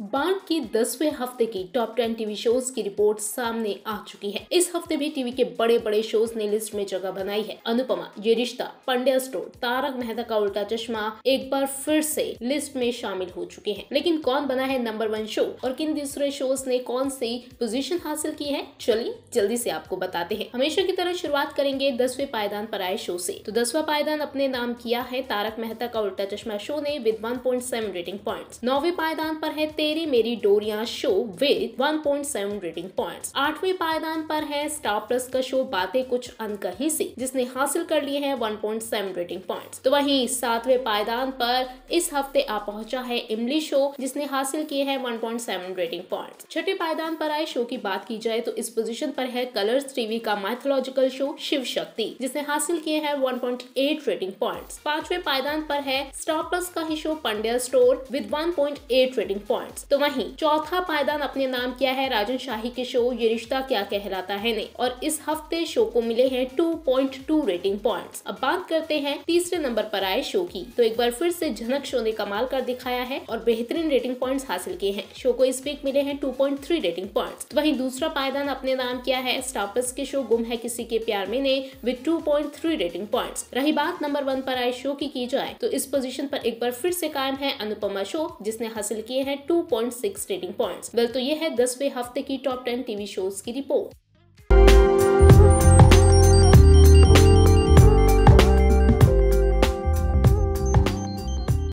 बाढ़ की दसवें हफ्ते की टॉप टेन टीवी शोज की रिपोर्ट सामने आ चुकी है इस हफ्ते भी टीवी के बड़े बड़े शोज ने लिस्ट में जगह बनाई है अनुपमा ये रिश्ता पंड्या स्टोर तारक मेहता का उल्टा चश्मा एक बार फिर से लिस्ट में शामिल हो चुके हैं लेकिन कौन बना है नंबर वन शो और किन दूसरे शोज ने कौन सी पोजिशन हासिल की है चलिए जल्दी से आपको बताते हैं हमेशा की तरह शुरुआत करेंगे दसवें पायदान पर आए शो से तो दसवा पायदान अपने नाम किया है तारक मेहता का उल्टा चश्मा शो ने विद वन रेटिंग पॉइंट नौवे पायदान पर है तेरी मेरी डोरिया शो विद 1.7 रेटिंग पॉइंट्स आठवें पायदान पर है स्टार प्लस का शो बातें कुछ अनकहीं से जिसने हासिल कर लिए हैं 1.7 रेटिंग पॉइंट्स तो वहीं सातवें पायदान पर इस हफ्ते आ पहुंचा है इमली शो जिसने हासिल किए हैं सेवन रेटिंग पॉइंट छठे पायदान पर आए शो की बात की जाए तो इस पोजिशन पर है कलर्स टीवी का माइथोलॉजिकल शो शिव शक्ति जिसने हासिल किए हैं one point eight rating point पांचवें पायदान पर है स्टार प्लस का ही show Pandya store with one point eight rating point records तो वहीं चौथा पायदान अपने नाम किया है राजन शाही के शो ये रिश्ता क्या कहलाता है ने और इस हफ्ते शो को मिले हैं 2.2 रेटिंग पॉइंट्स अब बात करते हैं तीसरे नंबर पर आए शो की तो एक बार फिर से झनक शो ने कमाल कर दिखाया है और बेहतरीन रेटिंग पॉइंट्स हासिल किए हैं शो को इस वीक मिले हैं 2.3 रेटिंग पॉइंट्स तो वहीं दूसरा पायदान अपने नाम किया है स्टापस के शो गुम है किसी के प्यार में ने विद 2.3 रेटिंग पॉइंट्स रही बात नंबर वन पर आए शो की की जाए तो इस पोजीशन पर एक बार फिर से कायम है अनुपमा शो जिसने हासिल किए हैं टू 2.6 रेटिंग पॉइंट्स वेल तो ये है दसवें हफ्ते की टॉप टेन टीवी शोज की रिपोर्ट